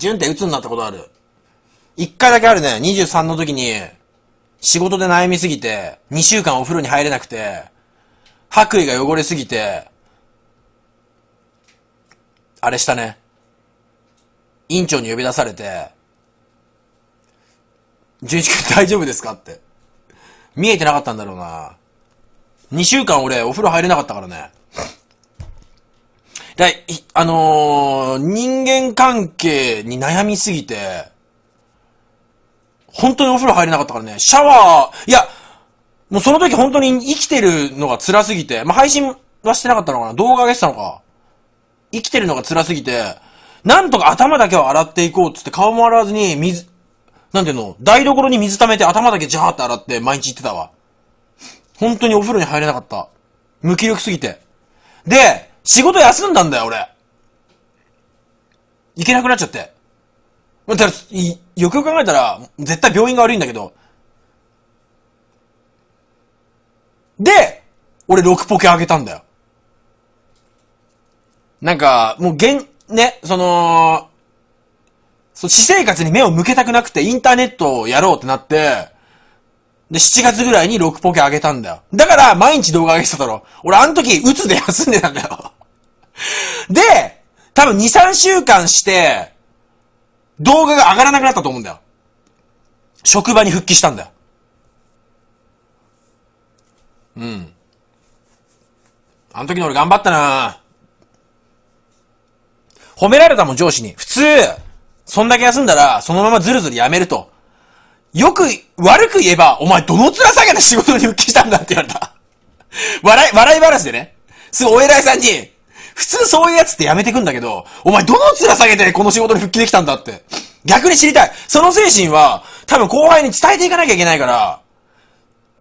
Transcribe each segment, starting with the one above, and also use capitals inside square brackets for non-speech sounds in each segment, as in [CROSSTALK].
順って鬱になったことある。一回だけあるね。23の時に、仕事で悩みすぎて、2週間お風呂に入れなくて、白衣が汚れすぎて、あれしたね。院長に呼び出されて、純一君大丈夫ですかって。見えてなかったんだろうな。2週間俺お風呂入れなかったからね。だいあのー、人間関係に悩みすぎて、本当にお風呂入れなかったからね、シャワー、いや、もうその時本当に生きてるのが辛すぎて、まあ、配信はしてなかったのかな動画上げてたのか生きてるのが辛すぎて、なんとか頭だけは洗っていこうっつって顔も洗わずに水、なんていうの台所に水溜めて頭だけジャーって洗って毎日行ってたわ。本当にお風呂に入れなかった。無気力すぎて。で、仕事休んだんだよ、俺。行けなくなっちゃって。だよくよく考えたら、絶対病院が悪いんだけど。で、俺6ポケあげたんだよ。なんか、もうげん、ね、その、そ私生活に目を向けたくなくて、インターネットをやろうってなって、で、7月ぐらいに6ポケあげたんだよ。だから、毎日動画上げてただろ。俺、あの時、うつで休んでたんだよ。で、多分2、3週間して、動画が上がらなくなったと思うんだよ。職場に復帰したんだよ。うん。あの時の俺頑張ったな褒められたもん、上司に。普通、そんだけ休んだら、そのままずるずるやめると。よく、悪く言えば、お前どの面下げた仕事に復帰したんだって言われた。笑い、笑い話でね。すぐお偉いさんに、普通そういうやつってやめてくんだけど、お前どの面下げてこの仕事に復帰できたんだって。逆に知りたい。その精神は、多分後輩に伝えていかなきゃいけないから、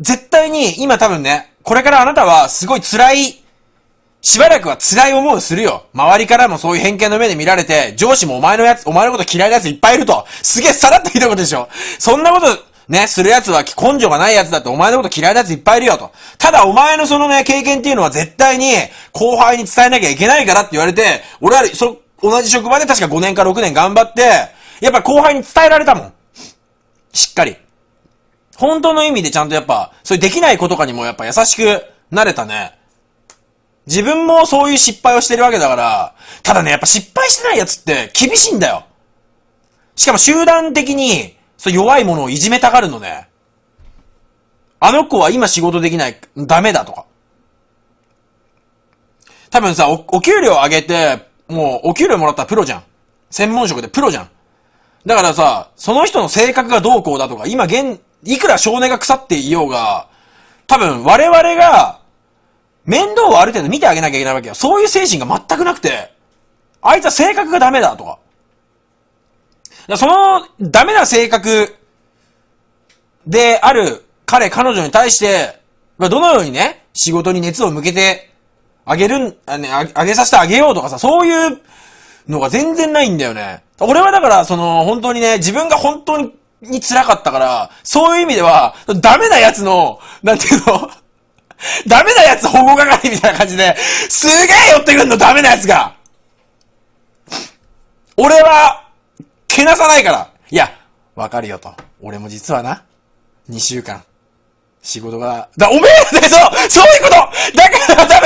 絶対に今多分ね、これからあなたはすごい辛い、しばらくは辛い思いをするよ。周りからもそういう偏見の目で見られて、上司もお前のやつ、お前のこと嫌いなやついっぱいいると。すげえさらっと言ったことでしょ。そんなこと、ね、する奴は根性がない奴だってお前のこと嫌いな奴いっぱいいるよと。ただお前のそのね、経験っていうのは絶対に後輩に伝えなきゃいけないからって言われて、俺はそ、同じ職場で確か5年か6年頑張って、やっぱ後輩に伝えられたもん。しっかり。本当の意味でちゃんとやっぱ、そういうできない子とかにもやっぱ優しくなれたね。自分もそういう失敗をしてるわけだから、ただね、やっぱ失敗してない奴って厳しいんだよ。しかも集団的にそう、弱いものをいじめたがるのね。あの子は今仕事できない、ダメだとか。多分さ、お、お給料上げて、もう、お給料もらったらプロじゃん。専門職でプロじゃん。だからさ、その人の性格がどうこうだとか、今現、いくら少年が腐っていようが、多分我々が、面倒をある程度見てあげなきゃいけないわけよ。そういう精神が全くなくて、あいつは性格がダメだとか。その、ダメな性格である彼、彼女に対して、どのようにね、仕事に熱を向けてあげるん、あね、あげさせてあげようとかさ、そういうのが全然ないんだよね。俺はだから、その、本当にね、自分が本当にに辛かったから、そういう意味では、ダメなやつの、なんていうの [LAUGHS] ダメなやつ保護係みたいな感じで、すげえ寄ってくんの、ダメなやつが俺は、けなさないからいや、わかるよと。俺も実はな、2週間、仕事が、だ、おめえらでそうそういうことだから多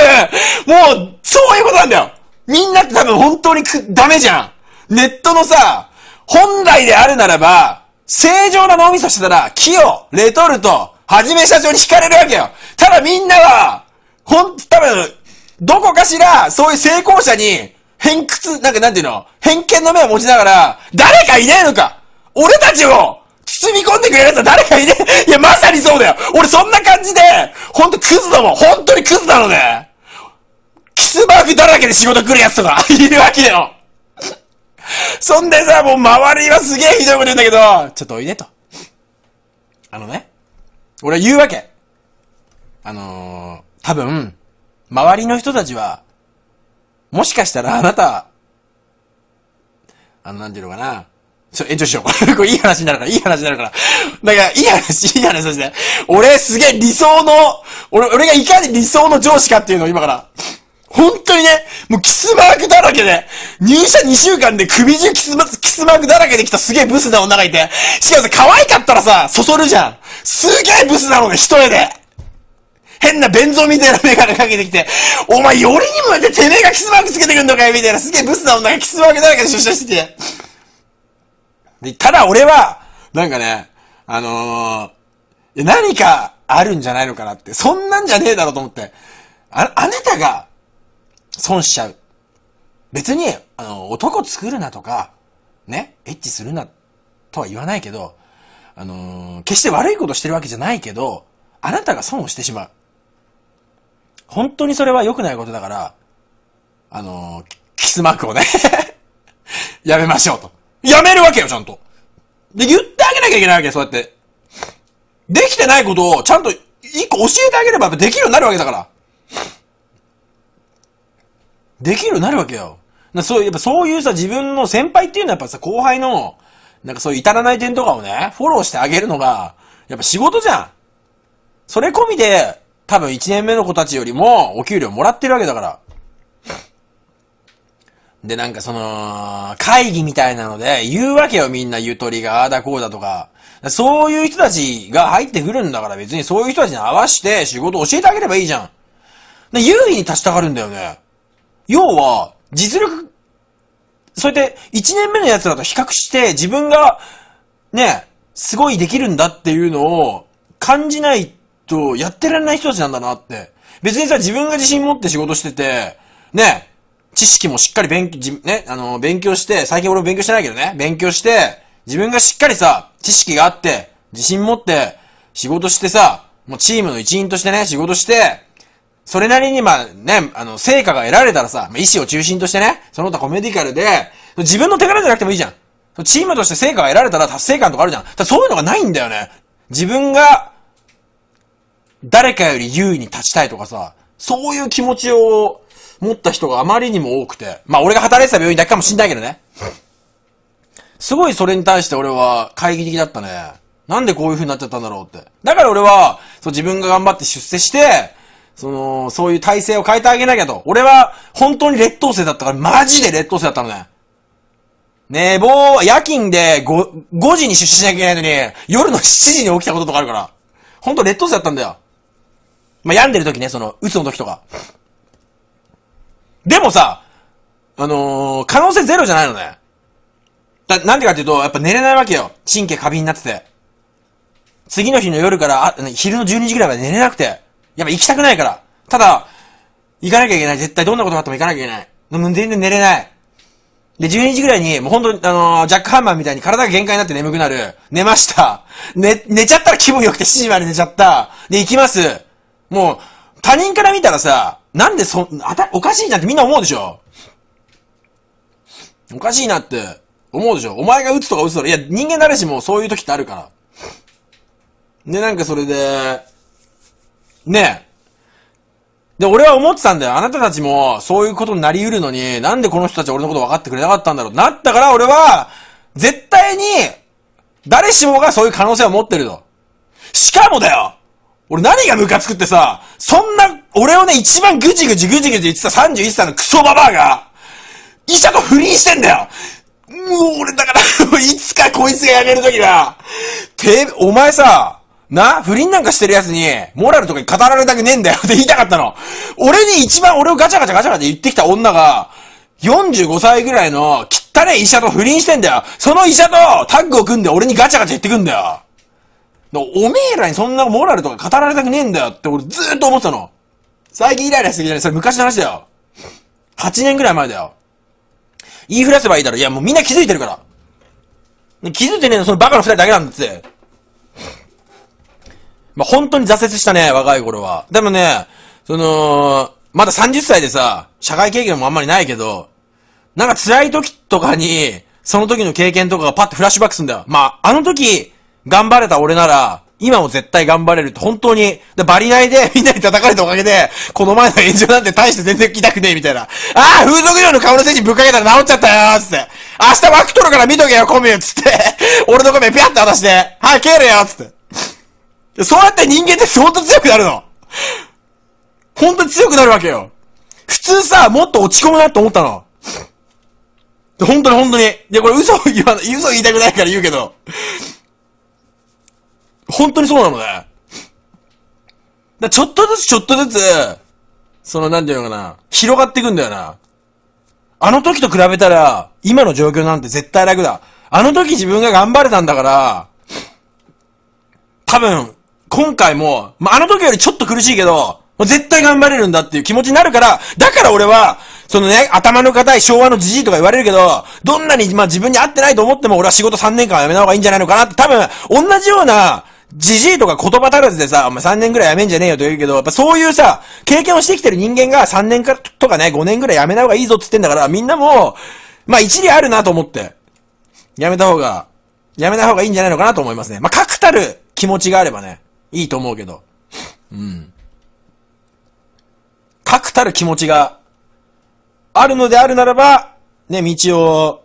分、もう、そういうことなんだよみんなって多分本当にく、ダメじゃんネットのさ、本来であるならば、正常な脳みそしてたら、キオ、レトルト、はじめ社長に惹かれるわけよただみんなは、ほん、多分、どこかしら、そういう成功者に、偏屈、なんかなんていうの偏見の目を持ちながら、誰かいねえのか俺たちを包み込んでくれる奴は誰かいねえいや、まさにそうだよ俺そんな感じで、ほんとクズだもん本当にクズなのねキスマークだらけで仕事来る奴とか、[LAUGHS] いるわけよそんでさ、もう周りはすげえひどいこと言うんだけど、ちょっとおいでと。あのね、俺は言うわけ。あのー、多分、周りの人たちは、もしかしたらあなた、あの、なんていうのかな。ちょ、延長しよう。[LAUGHS] これいい話になるから、いい話になるから。だから、いい話、いい話として。俺、すげえ理想の、俺、俺がいかに理想の上司かっていうのを今から。本当にね、もうキスマークだらけで、入社2週間で首中キスマキスマークだらけで来たすげえブスな女がいて、しかもさ、可愛かったらさ、そそるじゃん。すげえブスなのね、一重で。変な便蔵みたいなメガネかけてきて、お前よりにもやっててめえがキスマークつけてくんのかよみたいなすげえブスな女がキスマークだらけで出社してて。で、ただ俺は、なんかね、あのー、何かあるんじゃないのかなって、そんなんじゃねえだろと思って、あ、あなたが、損しちゃう。別に、あの、男作るなとか、ね、エッチするな、とは言わないけど、あのー、決して悪いことしてるわけじゃないけど、あなたが損をしてしまう。本当にそれは良くないことだから、あのー、キスマークをね [LAUGHS] やめましょうと。やめるわけよ、ちゃんと。で、言ってあげなきゃいけないわけそうやって。できてないことを、ちゃんと、一個教えてあげれば、できるようになるわけだから。できるようになるわけよ。そう、やっぱそういうさ、自分の先輩っていうのはやっぱさ、後輩の、なんかそういう至らない点とかをね、フォローしてあげるのが、やっぱ仕事じゃん。それ込みで、多分1年目の子たちよりも、お給料もらってるわけだから。で、なんかその、会議みたいなので、言うわけよ、みんなゆとりが、ああだこうだとか。そういう人たちが入ってくるんだから別にそういう人たちに合わせて仕事教えてあげればいいじゃん。で、優位に立ちたがるんだよね。要は、実力、そうやって1年目の奴らと比較して自分が、ね、すごいできるんだっていうのを感じないと、やってられない人たちなんだなって。別にさ、自分が自信持って仕事してて、ね、知識もしっかり勉強、ね、あの、勉強して、最近俺も勉強してないけどね、勉強して、自分がしっかりさ、知識があって、自信持って、仕事してさ、もうチームの一員としてね、仕事して、それなりにまあね、あの、成果が得られたらさ、まあ、意思を中心としてね、その他コメディカルで、自分の手柄じゃなくてもいいじゃん。チームとして成果が得られたら達成感とかあるじゃん。そういうのがないんだよね。自分が誰かより優位に立ちたいとかさ、そういう気持ちを持った人があまりにも多くて、まあ俺が働いてた病院だけかもしんないけどね。すごいそれに対して俺は懐疑的だったね。なんでこういう風になっちゃったんだろうって。だから俺は、そう自分が頑張って出世して、その、そういう体制を変えてあげなきゃと。俺は、本当に劣等生だったから、マジで劣等生だったのね。寝坊、夜勤で5、5時に出社しなきゃいけないのに、夜の7時に起きたこととかあるから。本当劣等生だったんだよ。まあ、病んでる時ね、その、鬱の時とか。でもさ、あのー、可能性ゼロじゃないのね。だ、なんでかっていうと、やっぱ寝れないわけよ。神経過敏になってて。次の日の夜から、あ、昼の12時ぐらいまで寝れなくて。やっぱ行きたくないから。ただ、行かなきゃいけない。絶対どんなことがあっても行かなきゃいけない。でも全然寝れない。で、12時ぐらいに、もう本当に、あのー、ジャックハンマーみたいに体が限界になって眠くなる。寝ました。寝、寝ちゃったら気分良くて7時まで寝ちゃった。で、行きます。もう、他人から見たらさ、なんでそ、あた、おかしいなってみんな思うでしょおかしいなって思うでしょお前が打つとか撃つとか、いや、人間誰しもそういう時ってあるから。で、なんかそれで、ねえ。で、俺は思ってたんだよ。あなたたちも、そういうことになり得るのに、なんでこの人たちは俺のこと分かってくれなかったんだろう。なったから俺は、絶対に、誰しもがそういう可能性を持ってると。しかもだよ俺何がムカつくってさ、そんな、俺をね、一番ぐじぐじぐじぐじ言ってた31歳のクソババアが、医者と不倫してんだよもう俺だから [LAUGHS] いつかこいつがやめるときだ。て、お前さ、な、不倫なんかしてる奴に、モラルとかに語られたくねえんだよって [LAUGHS] 言いたかったの。俺に一番俺をガチャガチャガチャガチャ言ってきた女が、45歳ぐらいの汚い医者と不倫してんだよ。その医者とタッグを組んで俺にガチャガチャ言ってくんだよ。おめえらにそんなモラルとか語られたくねえんだよって俺ずーっと思ってたの。最近イライラしてきたね。それ昔の話だよ。8年ぐらい前だよ。言いふらせばいいだろ。いや、もうみんな気づいてるから。気づいてねえの、そのバカの二人だけなんだって。まあ、本当に挫折したね、若い頃は。でもね、その、まだ30歳でさ、社会経験もあんまりないけど、なんか辛い時とかに、その時の経験とかがパッとフラッシュバックすんだよ。まあ、あの時、頑張れた俺なら、今も絶対頑張れるって本当に、でバリ内で [LAUGHS] みんなに叩かれたおかげで、この前の炎上なんて大して全然聞きたくねえみたいな。ああ、風俗寮の顔の選手ぶっかけたら治っちゃったよつって。明日枠取るから見とけよ、コミュつって。[LAUGHS] 俺のコミュピャって渡して。はい、帰れるよつって。そうやって人間って相当強くなるの。本当に強くなるわけよ。普通さ、もっと落ち込むなって思ったの。本当に本当に。いや、これ嘘言わない、嘘言いたくないから言うけど。本当にそうなのね。だちょっとずつちょっとずつ、その、なんていうのかな、広がっていくんだよな。あの時と比べたら、今の状況なんて絶対楽だ。あの時自分が頑張れたんだから、多分、今回も、まあ、あの時よりちょっと苦しいけど、もう絶対頑張れるんだっていう気持ちになるから、だから俺は、そのね、頭の固い昭和のじじいとか言われるけど、どんなに、まあ、自分に合ってないと思っても俺は仕事3年間はやめた方がいいんじゃないのかなって、多分、同じような、じじいとか言葉足らずでさ、お前3年ぐらいやめんじゃねえよと言うけど、やっぱそういうさ、経験をしてきてる人間が3年かとかね、5年ぐらいやめない方がいいぞっつってんだから、みんなも、まあ一理あるなと思って、やめた方が、やめない方がいいんじゃないのかなと思いますね。まあ確たる気持ちがあればね、いいと思うけど。うん。確たる気持ちがあるのであるならば、ね、道を、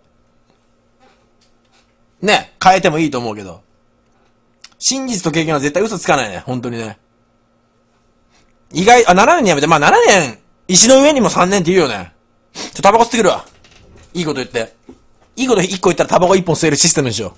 ね、変えてもいいと思うけど。真実と経験は絶対嘘つかないね。本当にね。意外、あ、7年にやめて。まあ、7年、石の上にも3年って言うよね。ちょ、タバコ吸ってくるわ。いいこと言って。いいこと1個言ったらタバコ1本吸えるシステムでしょ。